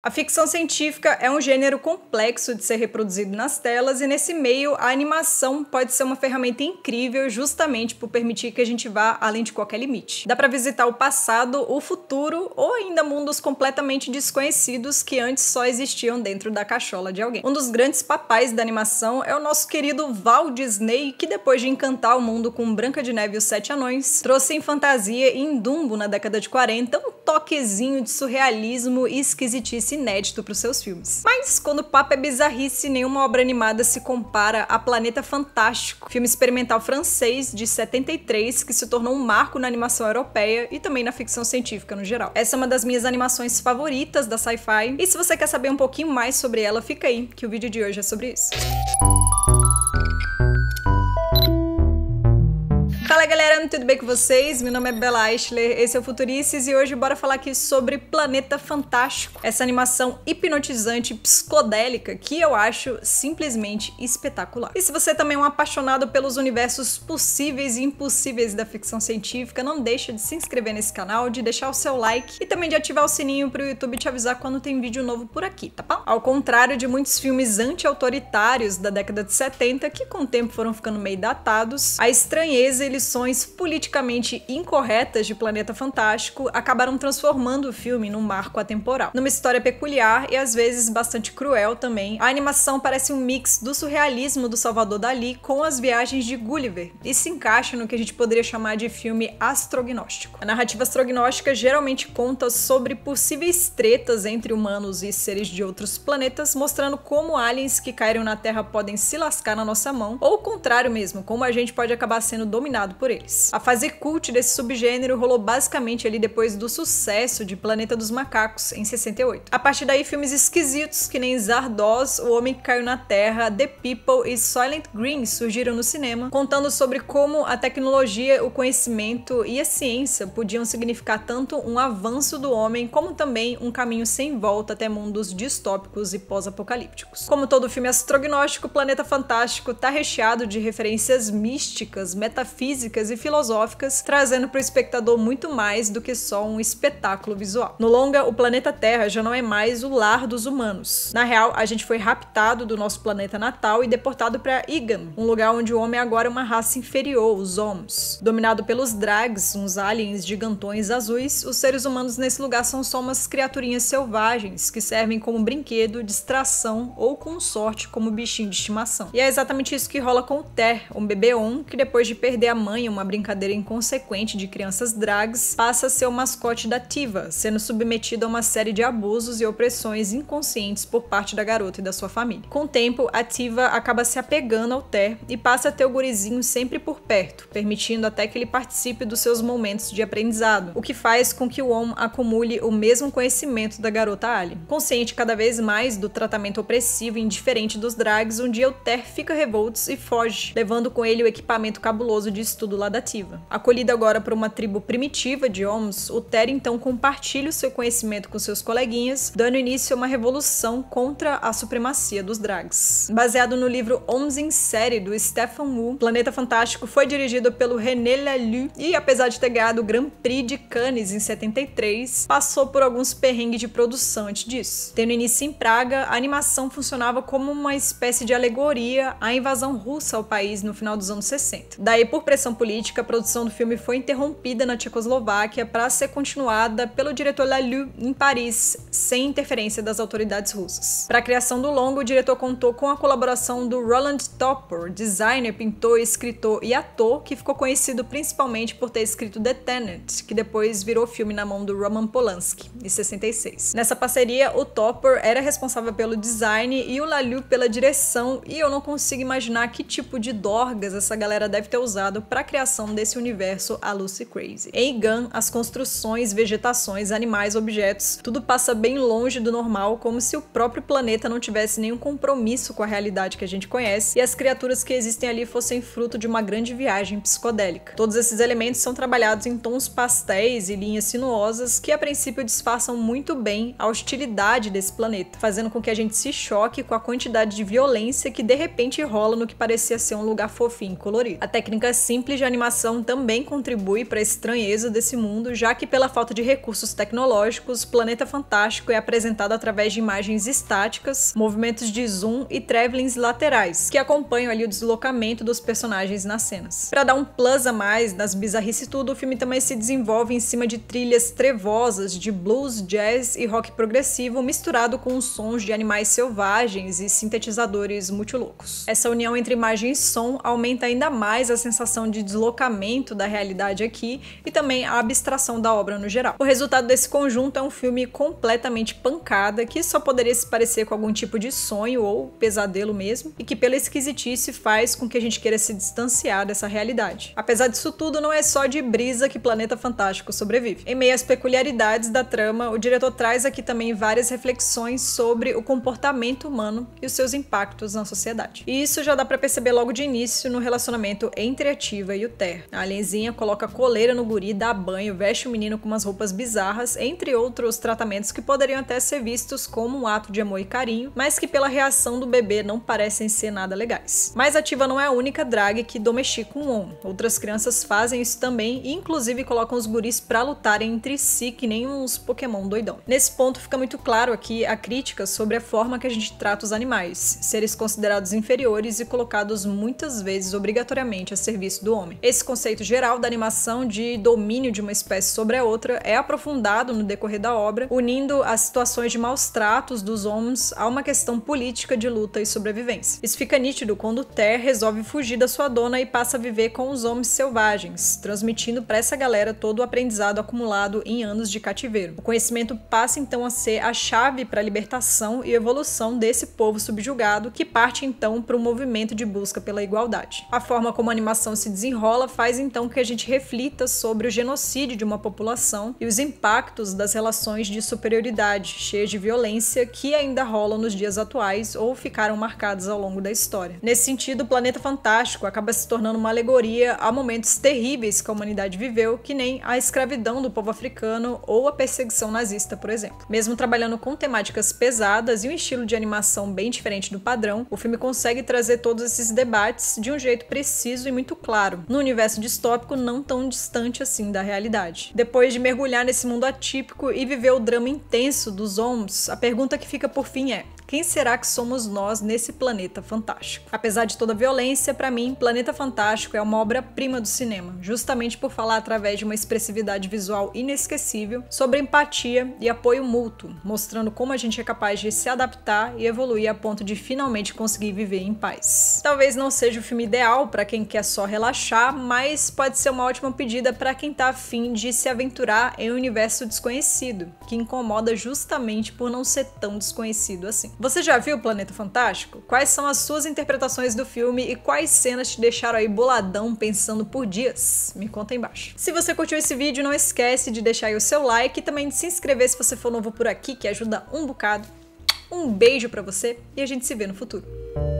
A ficção científica é um gênero complexo de ser reproduzido nas telas, e nesse meio, a animação pode ser uma ferramenta incrível justamente por permitir que a gente vá além de qualquer limite. Dá para visitar o passado, o futuro ou ainda mundos completamente desconhecidos que antes só existiam dentro da cachola de alguém. Um dos grandes papais da animação é o nosso querido Walt Disney, que depois de encantar o mundo com Branca de Neve e os Sete Anões, trouxe em fantasia e em Dumbo na década de 40 um toquezinho de surrealismo e esquisitice inédito para os seus filmes. Mas quando o papo é bizarrice, nenhuma obra animada se compara a Planeta Fantástico, filme experimental francês de 73 que se tornou um marco na animação europeia e também na ficção científica no geral. Essa é uma das minhas animações favoritas da sci-fi, e se você quer saber um pouquinho mais sobre ela, fica aí, que o vídeo de hoje é sobre isso. Fala galera, tudo bem com vocês? Meu nome é Bela Eichler, esse é o Futurices e hoje bora falar aqui sobre Planeta Fantástico, essa animação hipnotizante psicodélica que eu acho simplesmente espetacular. E se você também é um apaixonado pelos universos possíveis e impossíveis da ficção científica, não deixa de se inscrever nesse canal, de deixar o seu like e também de ativar o sininho para o YouTube te avisar quando tem vídeo novo por aqui, tá bom? Ao contrário de muitos filmes anti-autoritários da década de 70 que com o tempo foram ficando meio datados, a estranheza eles versões politicamente incorretas de Planeta Fantástico acabaram transformando o filme num marco atemporal. Numa história peculiar e às vezes bastante cruel também, a animação parece um mix do surrealismo do Salvador Dali com as viagens de Gulliver e se encaixa no que a gente poderia chamar de filme astrognóstico. A narrativa astrognóstica geralmente conta sobre possíveis tretas entre humanos e seres de outros planetas, mostrando como aliens que caíram na Terra podem se lascar na nossa mão, ou o contrário mesmo, como a gente pode acabar sendo dominado por eles. A fase cult desse subgênero rolou basicamente ali depois do sucesso de Planeta dos Macacos, em 68. A partir daí, filmes esquisitos que nem Zardoz, O Homem que Caiu na Terra, The People e Silent Green surgiram no cinema, contando sobre como a tecnologia, o conhecimento e a ciência podiam significar tanto um avanço do homem como também um caminho sem volta até mundos distópicos e pós-apocalípticos. Como todo filme astrognóstico, Planeta Fantástico tá recheado de referências místicas, metafísicas físicas e filosóficas, trazendo para o espectador muito mais do que só um espetáculo visual. No longa, o planeta Terra já não é mais o lar dos humanos. Na real, a gente foi raptado do nosso planeta natal e deportado para Igan, um lugar onde o homem agora é uma raça inferior, os Homos. Dominado pelos Drags, uns aliens gigantões azuis, os seres humanos nesse lugar são só umas criaturinhas selvagens que servem como brinquedo, distração ou, com sorte, como bichinho de estimação. E é exatamente isso que rola com o Ter, um bebê on que depois de perder a mãe uma brincadeira inconsequente de crianças drags passa a ser o mascote da Tiva, sendo submetido a uma série de abusos e opressões inconscientes por parte da garota e da sua família. Com o tempo, a Tiva acaba se apegando ao Ter e passa a ter o gurizinho sempre por perto, permitindo até que ele participe dos seus momentos de aprendizado, o que faz com que o Om acumule o mesmo conhecimento da garota Ali. Consciente cada vez mais do tratamento opressivo e indiferente dos drags, um dia o Ter fica revoltos e foge, levando com ele o equipamento cabuloso de estudo do Ladativa. Acolhido agora por uma tribo primitiva de homens, o Tera então compartilha o seu conhecimento com seus coleguinhas, dando início a uma revolução contra a supremacia dos drags. Baseado no livro Homens em Série, do Stephen Wu, Planeta Fantástico foi dirigido pelo René Laloux e, apesar de ter ganhado o Grand Prix de Cannes em 73, passou por alguns perrengues de produção antes disso. Tendo início em Praga, a animação funcionava como uma espécie de alegoria à invasão russa ao país no final dos anos 60. Daí, por pressão política, a produção do filme foi interrompida na Tchecoslováquia para ser continuada pelo diretor Lalu em Paris, sem interferência das autoridades russas. Para a criação do longo, o diretor contou com a colaboração do Roland Topor, designer, pintor, escritor e ator, que ficou conhecido principalmente por ter escrito The Tenant, que depois virou filme na mão do Roman Polanski, em 66. Nessa parceria, o Topor era responsável pelo design e o Lalu pela direção, e eu não consigo imaginar que tipo de dorgas essa galera deve ter usado para criação desse universo a Lucy Crazy. Em Gun, as construções, vegetações, animais, objetos, tudo passa bem longe do normal, como se o próprio planeta não tivesse nenhum compromisso com a realidade que a gente conhece e as criaturas que existem ali fossem fruto de uma grande viagem psicodélica. Todos esses elementos são trabalhados em tons pastéis e linhas sinuosas que a princípio disfarçam muito bem a hostilidade desse planeta, fazendo com que a gente se choque com a quantidade de violência que de repente rola no que parecia ser um lugar fofinho e colorido. A técnica simples de animação também contribui para a estranheza desse mundo, já que, pela falta de recursos tecnológicos, Planeta Fantástico é apresentado através de imagens estáticas, movimentos de zoom e travelings laterais, que acompanham ali o deslocamento dos personagens nas cenas. Para dar um plus a mais nas bizarrices tudo, o filme também se desenvolve em cima de trilhas trevosas de blues, jazz e rock progressivo, misturado com sons de animais selvagens e sintetizadores multilocos. Essa união entre imagem e som aumenta ainda mais a sensação de deslocamento da realidade aqui e também a abstração da obra no geral. O resultado desse conjunto é um filme completamente pancada que só poderia se parecer com algum tipo de sonho ou pesadelo mesmo e que pela esquisitice faz com que a gente queira se distanciar dessa realidade. Apesar disso tudo, não é só de brisa que Planeta Fantástico sobrevive. Em meio às peculiaridades da trama, o diretor traz aqui também várias reflexões sobre o comportamento humano e os seus impactos na sociedade. E isso já dá para perceber logo de início no relacionamento entre ativos Shiva e o Ter. A alienzinha coloca coleira no guri, dá banho, veste o menino com umas roupas bizarras, entre outros tratamentos que poderiam até ser vistos como um ato de amor e carinho, mas que pela reação do bebê não parecem ser nada legais. Mas a Tiva não é a única drag que domestica um on. Outras crianças fazem isso também e inclusive colocam os guris para lutarem entre si que nem uns Pokémon doidão. Nesse ponto fica muito claro aqui a crítica sobre a forma que a gente trata os animais, seres considerados inferiores e colocados muitas vezes obrigatoriamente a serviço do fome. Esse conceito geral da animação de domínio de uma espécie sobre a outra é aprofundado no decorrer da obra, unindo as situações de maus tratos dos homens a uma questão política de luta e sobrevivência. Isso fica nítido quando Ter resolve fugir da sua dona e passa a viver com os homens selvagens, transmitindo para essa galera todo o aprendizado acumulado em anos de cativeiro. O conhecimento passa então a ser a chave para a libertação e evolução desse povo subjugado, que parte então para um movimento de busca pela igualdade. A forma como a animação se desenvolve desenrola faz então que a gente reflita sobre o genocídio de uma população e os impactos das relações de superioridade, cheias de violência, que ainda rolam nos dias atuais ou ficaram marcadas ao longo da história. Nesse sentido, o Planeta Fantástico acaba se tornando uma alegoria a momentos terríveis que a humanidade viveu, que nem a escravidão do povo africano ou a perseguição nazista, por exemplo. Mesmo trabalhando com temáticas pesadas e um estilo de animação bem diferente do padrão, o filme consegue trazer todos esses debates de um jeito preciso e muito claro, claro, no universo distópico não tão distante assim da realidade. Depois de mergulhar nesse mundo atípico e viver o drama intenso dos Oms, a pergunta que fica por fim é: quem será que somos nós nesse planeta fantástico? Apesar de toda a violência, para mim, Planeta Fantástico é uma obra-prima do cinema, justamente por falar através de uma expressividade visual inesquecível sobre empatia e apoio mútuo, mostrando como a gente é capaz de se adaptar e evoluir a ponto de finalmente conseguir viver em paz. Talvez não seja o filme ideal para quem quer só relaxar, mas pode ser uma ótima pedida para quem tá afim de se aventurar em um universo desconhecido, que incomoda justamente por não ser tão desconhecido assim. Você já viu o Planeta Fantástico? Quais são as suas interpretações do filme e quais cenas te deixaram aí boladão pensando por dias? Me conta aí embaixo. Se você curtiu esse vídeo, não esquece de deixar aí o seu like e também de se inscrever se você for novo por aqui, que ajuda um bocado. Um beijo para você e a gente se vê no futuro.